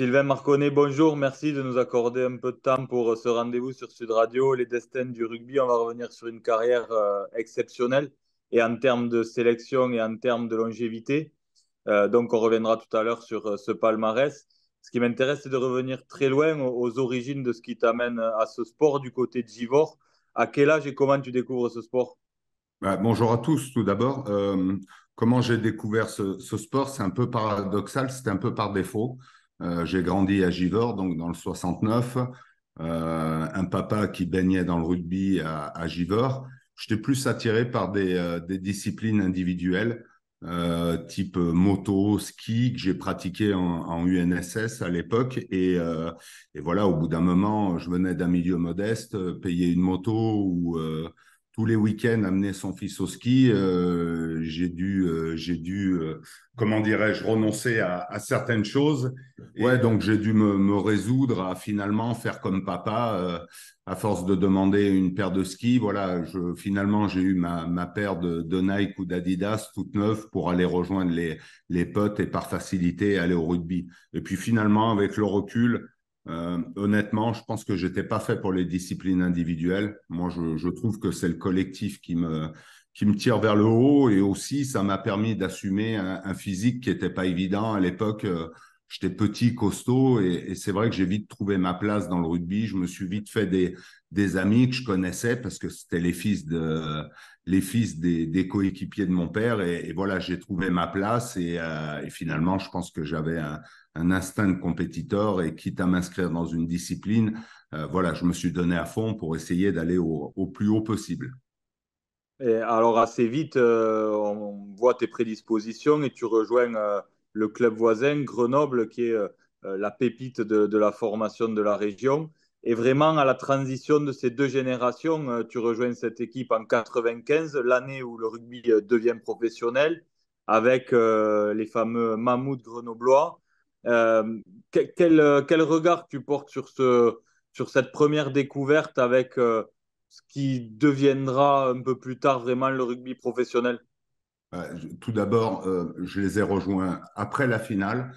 Sylvain Marconnet, bonjour. Merci de nous accorder un peu de temps pour euh, ce rendez-vous sur Sud Radio, les destins du rugby. On va revenir sur une carrière euh, exceptionnelle et en termes de sélection et en termes de longévité. Euh, donc, on reviendra tout à l'heure sur ce palmarès. Ce qui m'intéresse, c'est de revenir très loin aux, origines de ce qui t'amène à ce sport du côté de Givor. À quel âge et comment tu découvres ce sport bah, Bonjour à tous, tout d'abord. comment j'ai découvert ce, ce sport C'est un peu paradoxal, c'est un peu par défaut. Euh, j'ai grandi à Givors, donc dans le 69. Euh, un papa qui baignait dans le rugby à, Givor. Givors. J'étais plus attiré par des, euh, disciplines individuelles, type moto, ski, que j'ai pratiqué en, UNSS à l'époque. Et, et, voilà, au bout d'un moment, je venais d'un milieu modeste, payer une moto ou tous les week-ends amener son fils au ski, euh, j'ai dû, euh, j'ai dû, euh, comment dirais-je, renoncer à, certaines choses. ouais, donc j'ai dû me, résoudre à finalement faire comme papa, à force de demander une paire de skis. Voilà, je, finalement j'ai eu ma, paire de, Nike ou d'Adidas toute neuve pour aller rejoindre les, les potes et par facilité aller au rugby. Et puis finalement, avec le recul, euh, honnêtement, je pense que j'étais pas fait pour les disciplines individuelles. Moi, je, trouve que c'est le collectif qui me, qui me tire vers le haut et aussi ça m'a permis d'assumer un, physique qui n'était pas évident à l'époque. Euh, j'étais petit, costaud et, c'est vrai que j'ai vite trouvé ma place dans le rugby. Je me suis vite fait des, des amis que je connaissais parce que c'était les fils de les fils des, coéquipiers de mon père et, voilà j'ai trouvé ma place et, euh, finalement je pense que j'avais un, un instinct de compétiteur et quitte à m'inscrire dans une discipline, euh, voilà, je me suis donné à fond pour essayer d'aller au, plus haut possible. Et alors assez vite, euh, on voit tes prédispositions et tu rejoins euh, le club voisin, Grenoble, qui est la pépite de, de, la formation de la région. Et vraiment, à la transition de ces deux générations, tu rejoins cette équipe en 95, l'année où le rugby devient professionnel, avec les fameux mammouths grenoblois. Euh, quel, euh, quel, regard tu portes sur, ce, sur cette première découverte avec euh, ce qui deviendra un peu plus tard vraiment le rugby professionnel Tout d'abord, je les ai rejoints après la finale.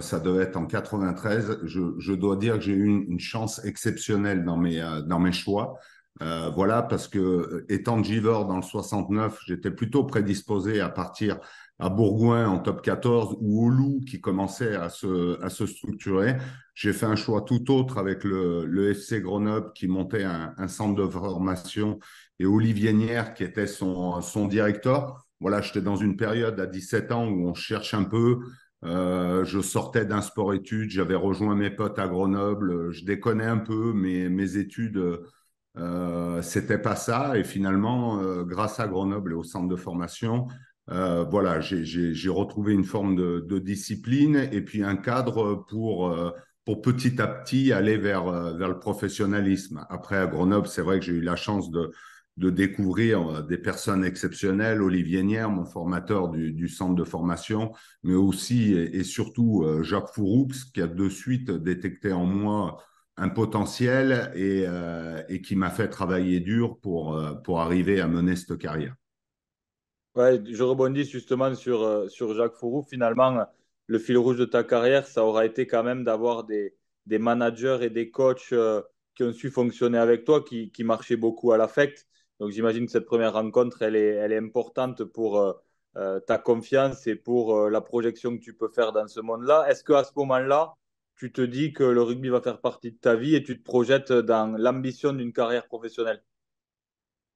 ça devait être en 93. Je, je dois dire que j'ai eu une, une, chance exceptionnelle dans mes, dans mes choix. Euh, voilà, parce que euh, étant Giver dans le 69, j'étais plutôt prédisposé à partir à Bourgoin en top 14 ou au Loup qui commençait à se, à se structurer. J'ai fait un choix tout autre avec le, FC Grenoble qui montait un, centre de formation et Olivier Nière qui était son, son directeur. Voilà, j'étais dans une période à 17 ans où on cherche un peu. Euh, je sortais d'un sport-études, j'avais rejoint mes potes à Grenoble, je déconnais un peu, mais mes études euh, c'était pas ça. Et finalement, euh, grâce à Grenoble et au centre de formation, euh, voilà, j'ai retrouvé une forme de, discipline et puis un cadre pour, pour petit à petit aller vers, vers le professionnalisme. Après, à Grenoble, c'est vrai que j'ai eu la chance de, de découvrir des personnes exceptionnelles, Olivier Nier, mon formateur du, du centre de formation, mais aussi et surtout Jacques Fouroux, qui a de suite détecté en moi un potentiel euh, et, qui m'a fait travailler dur pour, euh, pour arriver à mener cette carrière. Ouais, je rebondis justement sur, euh, sur Jacques Fourou. Finalement, le fil rouge de ta carrière, ça aura été quand même d'avoir des, des, managers et des coachs qui ont su fonctionner avec toi, qui, qui marchaient beaucoup à l'affect. Donc j'imagine que cette première rencontre, elle est, elle est importante pour ta confiance et pour la projection que tu peux faire dans ce monde-là. Est-ce qu'à à ce moment-là, tu te dis que le rugby va faire partie de ta vie et tu te projettes dans l'ambition d'une carrière professionnelle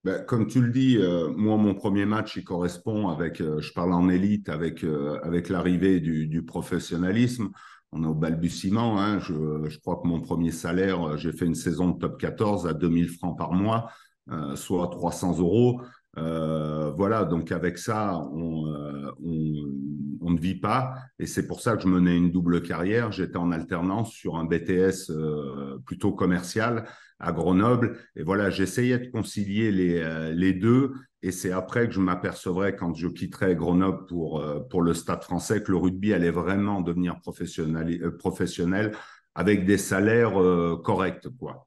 ben, Comme tu le dis, euh, moi, mon premier match, il correspond avec, euh, je parle en élite, avec, euh, avec l'arrivée du, professionnalisme. On est au balbutiement. Hein. Je, je, crois que mon premier salaire, j'ai fait une saison de top 14 à 2000 francs par mois, soit 300 euros. Euh, voilà, donc avec ça, euh, on, ne vit pas. Et c'est pour ça que je menais une double carrière. J'étais en alternance sur un BTS euh, plutôt commercial à Grenoble. Et voilà, j'essayais de concilier les, les deux. Et c'est après que je m'apercevrais, quand je quitterais Grenoble pour, pour le stade français, que le rugby allait vraiment devenir professionnel, professionnel avec des salaires corrects, quoi.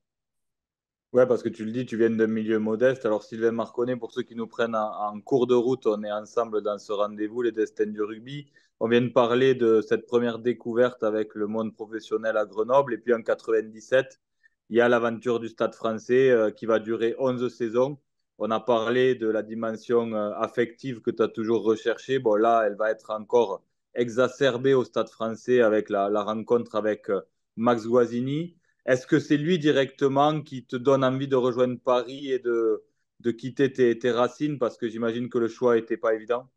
Ouais, parce que tu le dis, tu viens d'un milieu modeste. Alors, Sylvain Marconnet, pour ceux qui nous prennent en, cours de route, on est ensemble dans ce rendez-vous, les destins du rugby. On vient de parler de cette première découverte avec le monde professionnel à Grenoble. Et puis en 97, il y a l'aventure du Stade français euh, qui va durer 11 saisons. On a parlé de la dimension euh, affective que tu as toujours recherchée. Bon, là, elle va être encore exacerbée au Stade français avec la, rencontre avec euh, Max Guasini. Est-ce que c'est lui directement qui te donne envie de rejoindre Paris et de, de quitter tes, racines Parce que j'imagine que le choix n'était pas évident.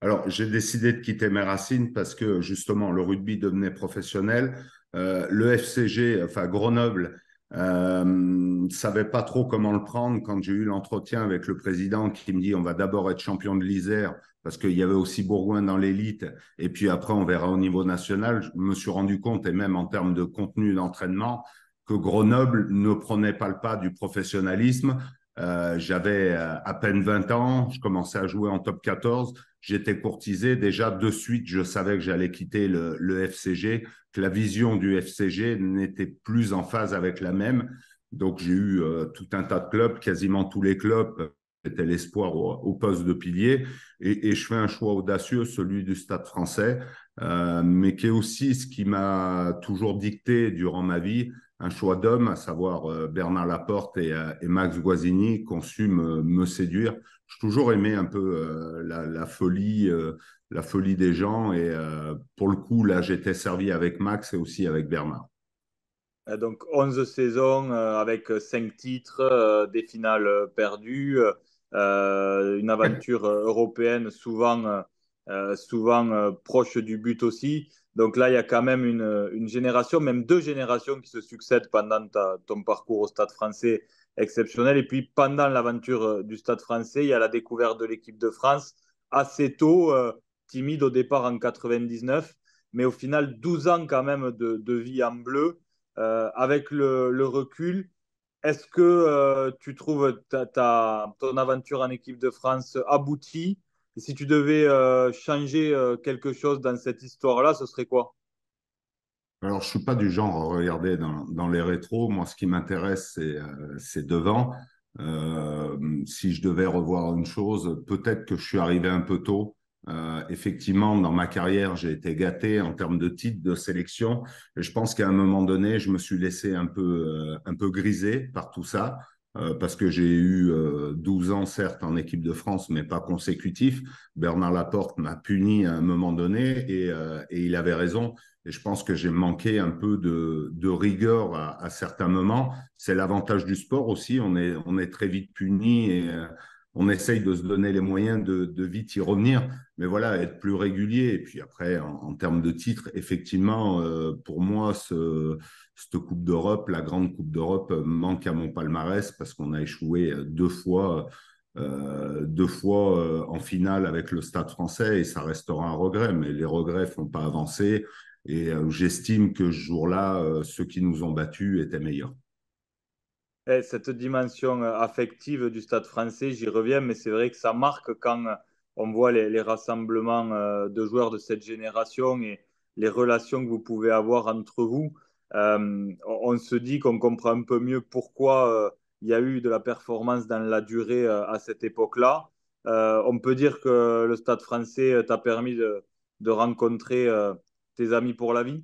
Alors, j'ai décidé de quitter mes racines parce que justement, le rugby devenait professionnel. Euh, le FCG, enfin Grenoble, ne euh, savait pas trop comment le prendre quand j'ai eu l'entretien avec le président qui me dit on va d'abord être champion de l'Isère parce qu'il y avait aussi Bourgoin dans l'élite, et puis après on verra au niveau national, je me suis rendu compte, et même en termes de contenu d'entraînement, que Grenoble ne prenait pas le pas du professionnalisme. Euh, j'avais euh, à peine 20 ans, je commençais à jouer en top 14, j'étais courtisé, déjà de suite je savais que j'allais quitter le, FCG, que la vision du FCG n'était plus en phase avec la même. Donc j'ai eu euh, tout un tas de clubs, quasiment tous les clubs c'était l'espoir au, poste de pilier. Et, je fais un choix audacieux, celui du stade français, euh, mais qui est aussi ce qui m'a toujours dicté durant ma vie, un choix d'homme, à savoir euh, Bernard Laporte et, euh, Max Guazzini, qui su me, séduire. J'ai toujours aimé un peu la, folie, la folie des gens. Et pour le coup, là, j'étais servi avec Max et aussi avec Bernard. Donc 11 saisons avec 5 titres, des finales perdues. Euh, une aventure euh, européenne souvent, euh, souvent proche du but aussi. Donc là, il y a quand même une, génération, même deux générations qui se succèdent pendant ton parcours au Stade français exceptionnel. Et puis pendant l'aventure du Stade français, il y a la découverte de l'équipe de France assez tôt, timide au départ en 99, mais au final 12 ans quand même de, vie en bleu. avec le recul, est-ce que euh, tu trouves ta, ton aventure en équipe de France aboutie Et si tu devais euh, changer euh, quelque chose dans cette histoire-là, ce serait quoi Alors, je ne suis pas du genre à regarder dans, dans les rétros. Moi, ce qui m'intéresse, c'est devant. si je devais revoir une chose, peut-être que je suis arrivé un peu tôt euh, effectivement, dans ma carrière, j'ai été gâté en termes de titres, de sélection. je pense qu'à un moment donné, je me suis laissé un peu, euh, un peu grisé par tout ça, euh, parce que j'ai eu 12 euh, ans, certes, en équipe de France, mais pas consécutif. Bernard Laporte m'a puni à un moment donné et, il avait raison. Et je pense que j'ai manqué un peu de, rigueur à, certains moments. C'est l'avantage du sport aussi. On est, on est très vite puni et on essaye de se donner les moyens de, vite y revenir, mais voilà, être plus régulier. Et puis après, en, termes de titres, effectivement, euh, pour moi, ce, cette Coupe d'Europe, la grande Coupe d'Europe, euh, manque à mon palmarès parce qu'on a échoué euh, deux fois, deux fois en finale avec le Stade français et ça restera un regret, mais les regrets font pas avancer. Et j'estime que ce jour-là, ceux qui nous ont battus étaient meilleurs. Eh, cette dimension euh, affective du stade français, j'y reviens, mais c'est vrai que ça marque quand euh, on voit les, rassemblements euh, de joueurs de cette génération et les relations que vous pouvez avoir entre vous. on se dit qu'on comprend un peu mieux pourquoi il y a eu de la performance dans la durée à cette époque-là. on peut dire que le stade français t'a permis de, de rencontrer tes amis pour la vie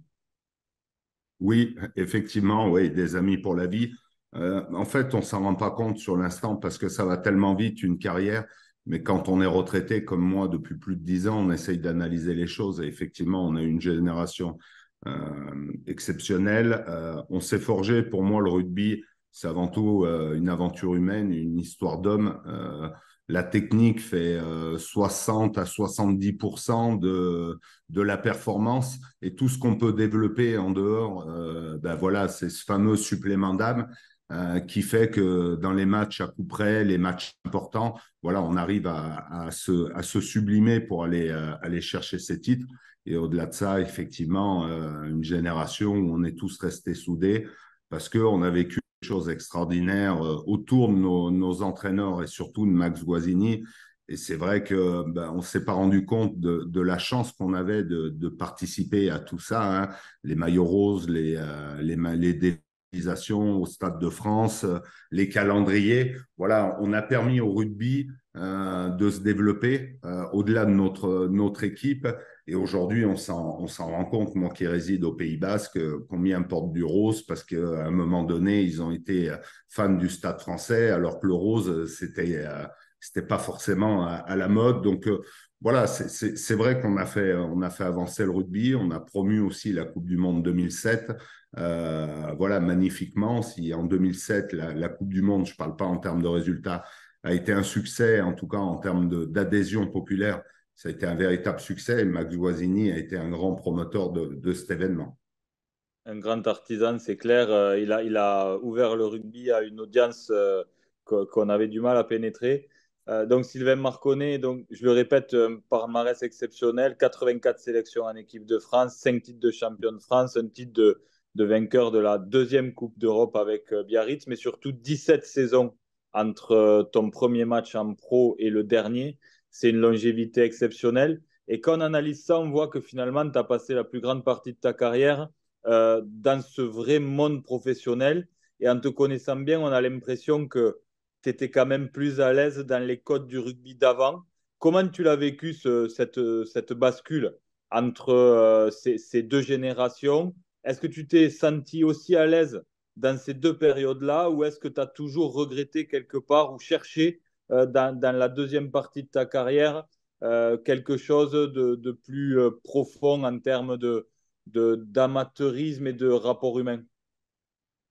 Oui, effectivement, oui, des amis pour la vie. Euh, en fait, on s'en rend pas compte sur l'instant parce que ça va tellement vite une carrière. Mais quand on est retraité, comme moi, depuis plus de dix ans, on essaye d'analyser les choses. Et effectivement, on a une génération euh, exceptionnelle. Euh, on s'est forgé. Pour moi, le rugby, c'est avant tout une aventure humaine, une histoire d'homme. la technique fait 60 à 70 de, de la performance et tout ce qu'on peut développer en dehors, ben voilà, c'est ce fameux supplément d'âme euh, qui fait que dans les matchs à coup près, les matchs importants, voilà, on arrive à, à, se, sublimer pour aller, euh, aller chercher ces titres. Et au-delà de ça, effectivement, euh, une génération où on est tous restés soudés parce qu'on a vécu des choses extraordinaires autour de nos, entraîneurs et surtout de Max Guazzini. Et c'est vrai qu'on ben, ne s'est pas rendu compte de, la chance qu'on avait de, participer à tout ça. Hein. Les maillots roses, les, les, les au Stade de France, euh, les calendriers. Voilà, on a permis au rugby euh, de se développer euh, au-delà de notre, notre équipe. Et aujourd'hui, on s'en rend compte, moi qui réside au Pays Basque, combien importe du rose, parce qu'à un moment donné, ils ont été fans du Stade français, alors que le rose, c'était... c'était pas forcément à, la mode. Donc, voilà, c'est vrai qu'on a fait on a fait avancer le rugby, on a promu aussi la Coupe du Monde 2007, euh, voilà magnifiquement. Si en 2007 la, Coupe du Monde, je ne parle pas en termes de résultats, a été un succès, en tout cas en termes d'adhésion populaire, ça a été un véritable succès. Max Guazzini a été un grand promoteur de, cet événement. Un grand artisan, c'est clair. Euh, il, a, il a ouvert le rugby à une audience euh, qu'on avait du mal à pénétrer. Euh, donc Sylvain Marconnet, donc, je le répète, euh, par marès exceptionnel, 84 sélections en équipe de France, 5 titres de champion de France, un titre de, vainqueur de la deuxième Coupe d'Europe avec euh, Biarritz, mais surtout 17 saisons entre ton premier match en pro et le dernier. C'est une longévité exceptionnelle. Et quand on analyse ça, on voit que finalement, tu as passé la plus grande partie de ta carrière dans ce vrai monde professionnel. Et en te connaissant bien, on a l'impression que tu étais quand même plus à l'aise dans les codes du rugby d'avant. Comment tu l'as vécu, cette, bascule entre euh, ces, deux générations Est-ce que tu t'es senti aussi à l'aise dans ces deux périodes-là ou est-ce que tu as toujours regretté quelque part ou cherché euh, dans, la deuxième partie de ta carrière euh, quelque chose de, plus profond en termes de, d'amateurisme et de rapport humain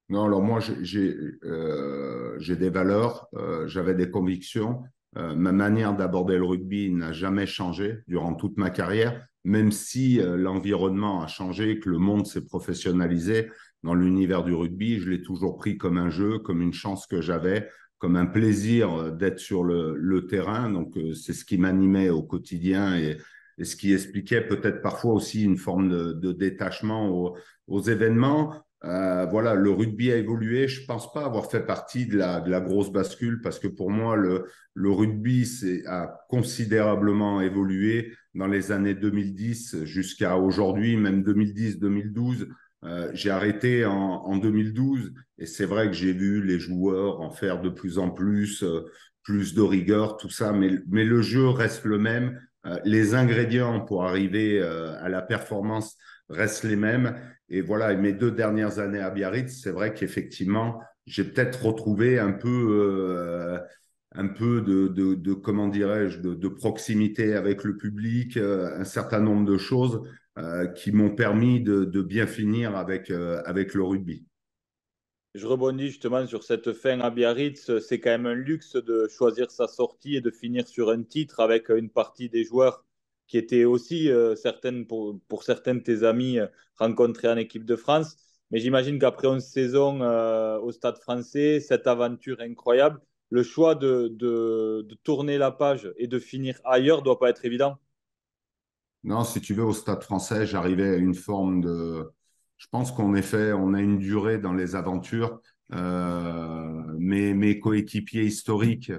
non, alors moi, j'ai euh, des valeurs, euh, j'avais des convictions. Euh, ma manière d'aborder le rugby n'a jamais changé durant toute ma carrière, même si euh, l'environnement a changé, que le monde s'est professionnalisé dans l'univers du rugby. Je l'ai toujours pris comme un jeu, comme une chance que j'avais, comme un plaisir d'être sur le, terrain. Donc, c'est ce qui m'animait au quotidien et, ce qui expliquait peut-être parfois aussi une forme de, détachement aux événements. Euh, voilà, le rugby a évolué. Je ne pense pas avoir fait partie de la, de la, grosse bascule parce que pour moi, le, le rugby a considérablement évolué dans les années 2010 jusqu'à aujourd'hui, même 2010-2012. Euh, j'ai arrêté en, en, 2012 et c'est vrai que j'ai vu les joueurs en faire de plus en plus, euh, plus de rigueur, tout ça, mais, mais le jeu reste le même euh, les ingrédients pour arriver euh, à la performance restent les mêmes. Et voilà, mes deux dernières années à Biarritz, c'est vrai qu'effectivement, j'ai peut-être retrouvé un peu euh, un peu de, comment dirais-je, de, proximité avec le public, un certain nombre de choses qui m'ont permis de, bien finir avec, avec le rugby je rebondis justement sur cette fin à Biarritz. C'est quand même un luxe de choisir sa sortie et de finir sur un titre avec une partie des joueurs qui étaient aussi, euh, certaines pour, pour de tes amis, euh, rencontrés en équipe de France. Mais j'imagine qu'après une saison euh, au Stade français, cette aventure incroyable, le choix de, de, de tourner la page et de finir ailleurs ne doit pas être évident. Non, si tu veux, au Stade français, j'arrivais à une forme de, je pense qu'en effet, on a une durée dans les aventures. Euh, mes, coéquipiers historiques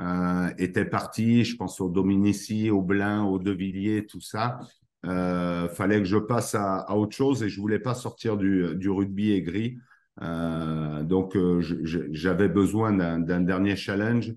euh, étaient partis, je pense au Dominici, au Blin, au De tout ça. Euh, fallait que je passe à, autre chose et je voulais pas sortir du, rugby aigri. Euh, donc j'avais besoin d'un dernier challenge.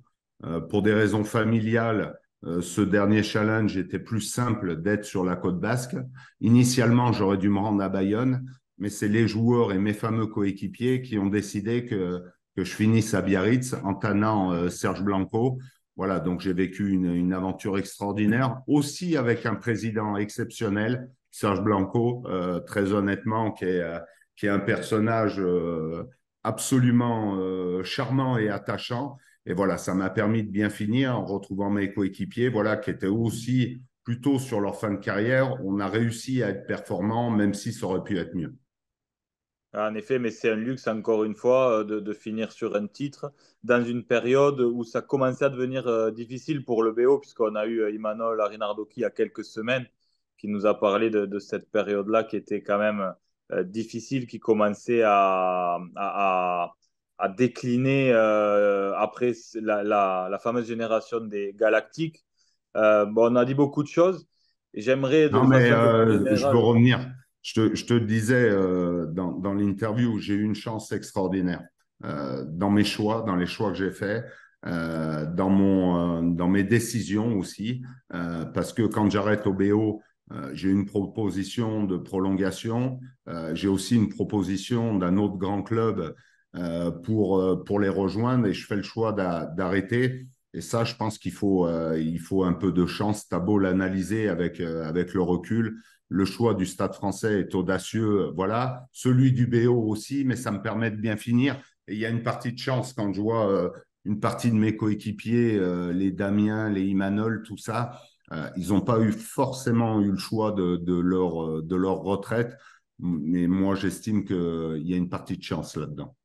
pour des raisons familiales, ce dernier challenge était plus simple d'être sur la côte basque. Initialement, j'aurais dû me rendre à Bayonne mais c'est les joueurs et mes fameux coéquipiers qui ont décidé que, que je finisse à Biarritz en tannant euh, Serge Blanco. Voilà, donc j'ai vécu une, une, aventure extraordinaire, aussi avec un président exceptionnel, Serge Blanco, euh, très honnêtement, qui est, euh, qui est un personnage absolument charmant et attachant. Et voilà, ça m'a permis de bien finir en retrouvant mes coéquipiers, voilà, qui étaient aussi plutôt sur leur fin de carrière. On a réussi à être performant, même si ça aurait pu être mieux. En effet, mais c'est un luxe, encore une fois, euh, de, finir sur un titre dans une période où ça commençait à devenir euh, difficile pour le BO, puisqu'on a eu euh, Imanol Arinardoki il y a quelques semaines qui nous a parlé de, cette période-là qui était quand même difficile, qui commençait à, décliner après la, fameuse génération des Galactiques. Bon, on a dit beaucoup de choses. J'aimerais. Non, je peux revenir je te, disais euh, dans, l'interview, j'ai eu une chance extraordinaire euh, dans mes choix, dans les choix que j'ai faits, euh, dans, mon, dans mes décisions aussi, parce que quand j'arrête au BO, j'ai une proposition de prolongation, j'ai aussi une proposition d'un autre grand club pour, pour les rejoindre et je fais le choix d'arrêter. Et ça, je pense qu'il faut, il faut un peu de chance. as beau l'analyser avec, avec le recul, le choix du stade français est audacieux, euh, voilà. Celui du BO aussi, mais ça me permet de bien finir. Et il y a une partie de chance quand je vois euh, une partie de mes coéquipiers, euh, les Damien, les Imanol, tout ça. ils n'ont pas eu forcément eu le choix de, leur, de leur retraite, mais moi j'estime qu'il y a une partie de chance là-dedans.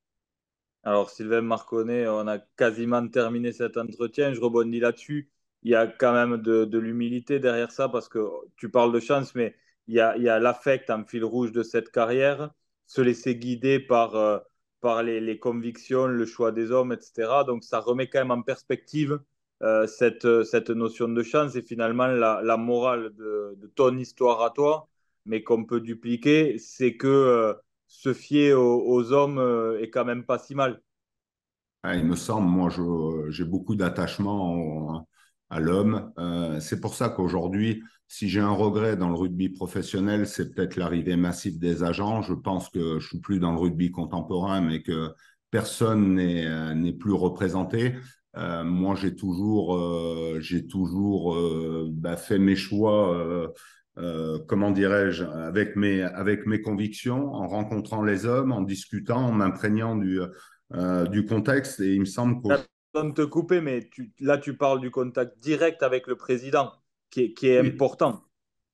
Alors Sylvain Marconnet, on a quasiment terminé cet entretien. Je rebondis là-dessus. Il y a quand même de l'humilité derrière ça parce que tu parles de chance, mais il y a, l'affect en fil rouge de cette carrière, se laisser guider par, euh, par les, convictions, le choix des hommes, etc. Donc ça remet quand même en perspective euh, cette, euh, cette notion de chance et finalement la, morale de, ton histoire à toi, mais qu'on peut dupliquer, c'est que se fier aux, hommes est quand même pas si mal. il me semble, moi j'ai beaucoup d'attachement à l'homme. c'est pour ça qu'aujourd'hui, si j'ai un regret dans le rugby professionnel, c'est peut-être l'arrivée massive des agents. Je pense que je suis plus dans le rugby contemporain, mais que personne n'est euh, plus représenté. Euh, moi, j'ai toujours, euh, j'ai toujours bah, fait mes choix, comment dirais-je, avec mes, avec mes convictions, en rencontrant les hommes, en discutant, en m'imprégnant du, du contexte. Et il me semble que. de te couper, mais là, tu parles du contact direct avec le président qui, est important.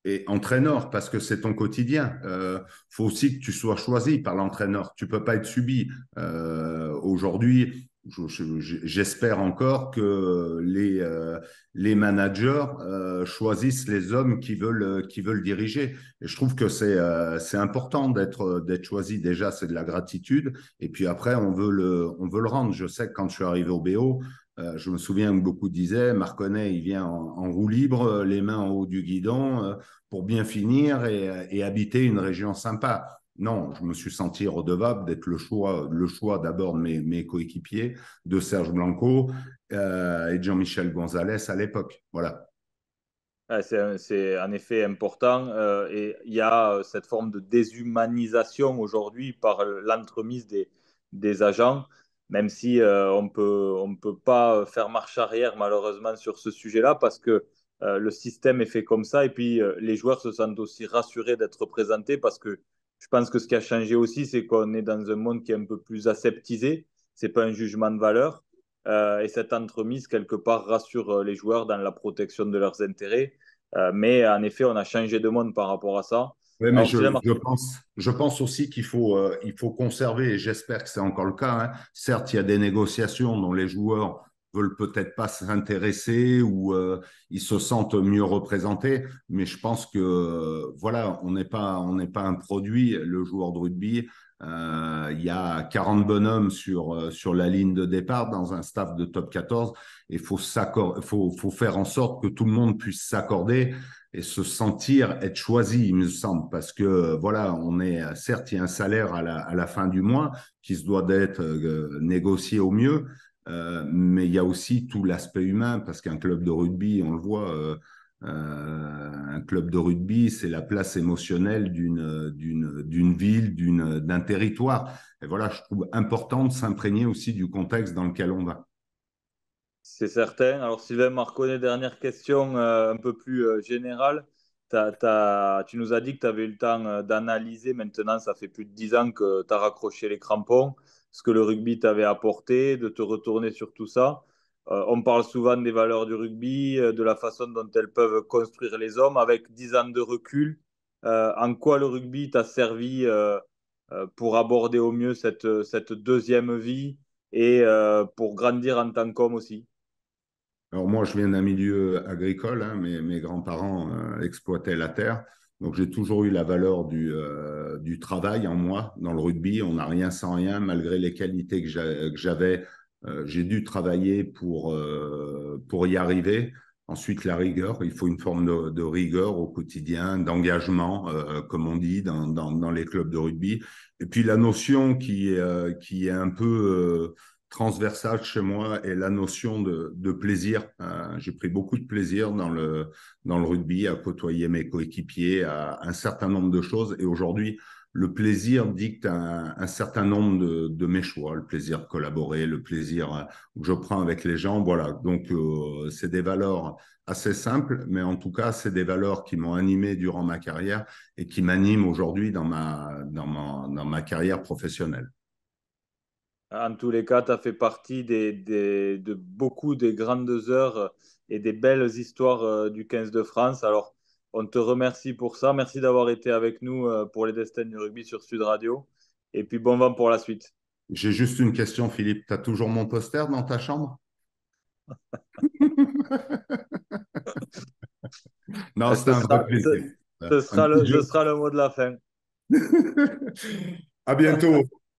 Et entraîneur, parce que c'est ton quotidien. Il euh, faut aussi que tu sois choisi par l'entraîneur. Tu ne peux pas être subi. Euh, aujourd'hui, j'espère encore que les, euh, les managers choisissent les hommes qui veulent, qui veulent diriger. Et je trouve que c'est c'est important d'être choisi. Déjà, c'est de la gratitude. Et puis après, on veut le, on veut le rendre. Je sais que quand je suis arrivé au BO, euh, je me souviens que beaucoup disaient, Marconnet, il vient en, roue libre, euh, les mains en haut du guidon, euh, pour bien finir et, habiter une région sympa. Non, je me suis senti redevable d'être le choix, le choix d'abord de mes, coéquipiers, de Serge Blanco et et Jean-Michel Gonzalez à l'époque. Voilà. Ah, c'est en effet important et il y a cette forme de déshumanisation aujourd'hui par l'entremise des, des agents même si euh, on ne peut pas euh, faire marche arrière malheureusement sur ce sujet-là parce que euh, le système est fait comme ça et puis les joueurs se sentent aussi rassurés d'être présentés parce que je pense que ce qui a changé aussi, c'est qu'on est dans un monde qui est un peu plus aseptisé, c'est pas un jugement de valeur et cette entremise quelque part rassure les joueurs dans la protection de leurs intérêts. mais en effet, on a changé de monde par rapport à ça je, pense, je pense aussi qu'il faut, euh, il faut conserver, et j'espère que c'est encore le cas. Hein. Certes, il y a des négociations dont les joueurs veulent peut-être pas s'intéresser ou euh, ils se sentent mieux représentés, mais je pense que euh, voilà, on n'est pas, on n'est pas un produit. Le joueur de rugby, il y a 40 bonhommes sur, sur la ligne de départ dans un staff de top 14 et faut faut, faut faire en sorte que tout le monde puisse s'accorder et se sentir être choisi, il me semble, parce que voilà, on est certes il y a un salaire à la, à la fin du mois qui se doit d'être euh, négocié au mieux, euh, mais il y a aussi tout l'aspect humain parce qu'un club de rugby, on le voit, euh, un club de rugby, c'est la place émotionnelle d'une d'une d'une ville, d'une d'un territoire. Et voilà, je trouve important de s'imprégner aussi du contexte dans lequel on va. C'est certain. Alors, Sylvain Marconnet, dernière question euh, un peu plus euh, générale. tu nous as dit que tu avais eu le temps euh, d'analyser. Maintenant, ça fait plus de dix ans que tu as raccroché les crampons, ce que le rugby t'avait apporté, de te retourner sur tout ça. on parle souvent des valeurs du rugby, de la façon dont elles peuvent construire les hommes. Avec 10 ans de recul, en quoi le rugby t'a servi pour aborder au mieux cette deuxième vie et euh, pour grandir en tant qu'homme aussi Alors moi, je viens d'un milieu agricole, hein, mes, grands-parents euh, exploitaient la terre. Donc j'ai toujours eu la valeur euh, du, travail en moi. Dans le rugby, on n'a rien sans rien, malgré les qualités que j'avais. j'ai dû travailler pour, pour y arriver. Ensuite, la rigueur. Il faut une forme de, rigueur au quotidien, d'engagement, euh, euh, comme on dit dans, dans, les clubs de rugby. Et puis la notion qui, euh, qui est un peu transversale chez moi est la notion de, de plaisir. J'ai pris beaucoup de plaisir dans le, dans le rugby, à côtoyer mes coéquipiers, à un certain nombre de choses. Et aujourd'hui, le plaisir dicte un, certain nombre de, mes choix, le plaisir de collaborer, le plaisir euh, que je prends avec les gens. Voilà, donc euh, c'est des valeurs assez simples, mais en tout cas, c'est des valeurs qui m'ont animé durant ma carrière et qui m'animent aujourd'hui dans ma, dans, dans ma carrière professionnelle. En tous les cas, tu as fait partie des, de beaucoup des grandes heures et des belles histoires euh, du 15 de France. Alors, on te remercie pour ça. Merci d'avoir été avec nous euh, pour les destins du rugby sur Sud Radio. Et puis bon vent pour la suite. J'ai juste une question, Philippe. Tu as toujours mon poster dans ta chambre Non, c'est un Ce, sera le, ce, sera le, mot de la fin. à bientôt.